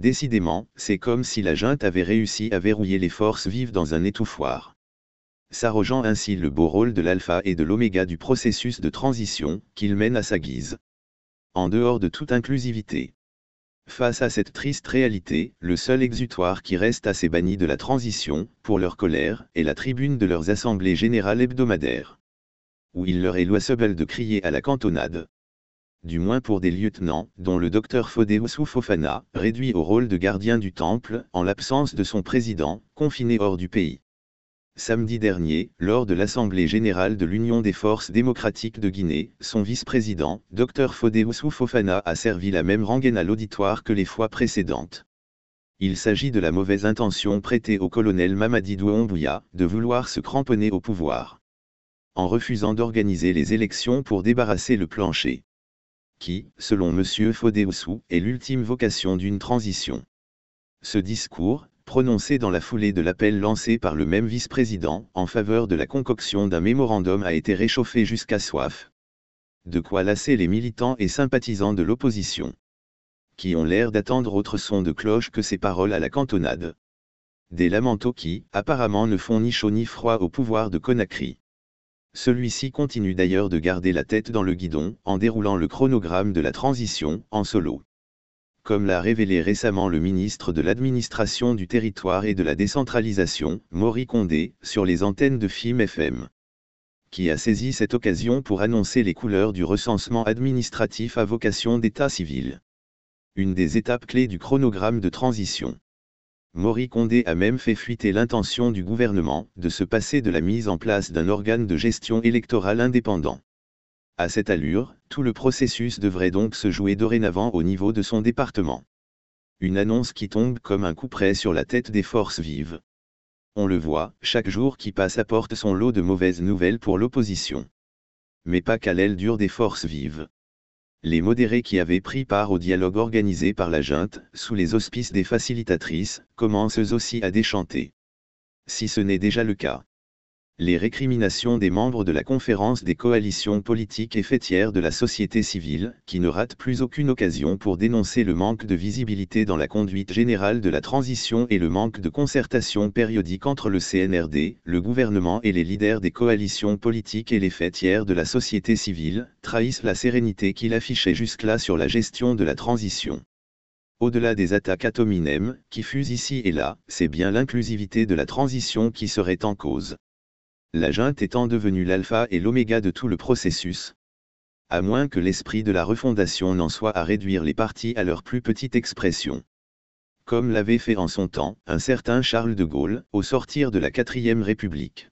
Décidément, c'est comme si la junte avait réussi à verrouiller les forces vives dans un étouffoir. S'arrogeant ainsi le beau rôle de l'alpha et de l'oméga du processus de transition, qu'il mène à sa guise. En dehors de toute inclusivité. Face à cette triste réalité, le seul exutoire qui reste à ces bannis de la transition, pour leur colère, est la tribune de leurs assemblées générales hebdomadaires. Où il leur est loisible de crier à la cantonade du moins pour des lieutenants, dont le docteur Fodéosu Fofana, réduit au rôle de gardien du temple, en l'absence de son président, confiné hors du pays. Samedi dernier, lors de l'Assemblée générale de l'Union des forces démocratiques de Guinée, son vice-président, Dr Fodéosu Fofana a servi la même rengaine à l'auditoire que les fois précédentes. Il s'agit de la mauvaise intention prêtée au colonel Mamadi Douombouya de vouloir se cramponner au pouvoir. En refusant d'organiser les élections pour débarrasser le plancher qui, selon M. Fodéossou, est l'ultime vocation d'une transition. Ce discours, prononcé dans la foulée de l'appel lancé par le même vice-président en faveur de la concoction d'un mémorandum a été réchauffé jusqu'à soif. De quoi lasser les militants et sympathisants de l'opposition. Qui ont l'air d'attendre autre son de cloche que ces paroles à la cantonade. Des lamentaux qui, apparemment, ne font ni chaud ni froid au pouvoir de Conakry. Celui-ci continue d'ailleurs de garder la tête dans le guidon en déroulant le chronogramme de la transition en solo. Comme l'a révélé récemment le ministre de l'Administration du Territoire et de la Décentralisation, Maury Condé, sur les antennes de FIM FM qui a saisi cette occasion pour annoncer les couleurs du recensement administratif à vocation d'état civil. Une des étapes clés du chronogramme de transition. Maurice Condé a même fait fuiter l'intention du gouvernement de se passer de la mise en place d'un organe de gestion électorale indépendant. À cette allure, tout le processus devrait donc se jouer dorénavant au niveau de son département. Une annonce qui tombe comme un coup près sur la tête des forces vives. On le voit, chaque jour qui passe apporte son lot de mauvaises nouvelles pour l'opposition. Mais pas qu'à l'aile dure des forces vives les modérés qui avaient pris part au dialogue organisé par la junte, sous les auspices des facilitatrices, commencent aussi à déchanter. Si ce n'est déjà le cas les récriminations des membres de la conférence des coalitions politiques et fêtières de la société civile, qui ne rate plus aucune occasion pour dénoncer le manque de visibilité dans la conduite générale de la transition et le manque de concertation périodique entre le CNRD, le gouvernement et les leaders des coalitions politiques et les fêtières de la société civile, trahissent la sérénité qu'il affichait jusque-là sur la gestion de la transition. Au-delà des attaques atominem, qui fusent ici et là, c'est bien l'inclusivité de la transition qui serait en cause la junte étant devenue l'alpha et l'oméga de tout le processus. À moins que l'esprit de la refondation n'en soit à réduire les parties à leur plus petite expression. Comme l'avait fait en son temps un certain Charles de Gaulle au sortir de la quatrième République.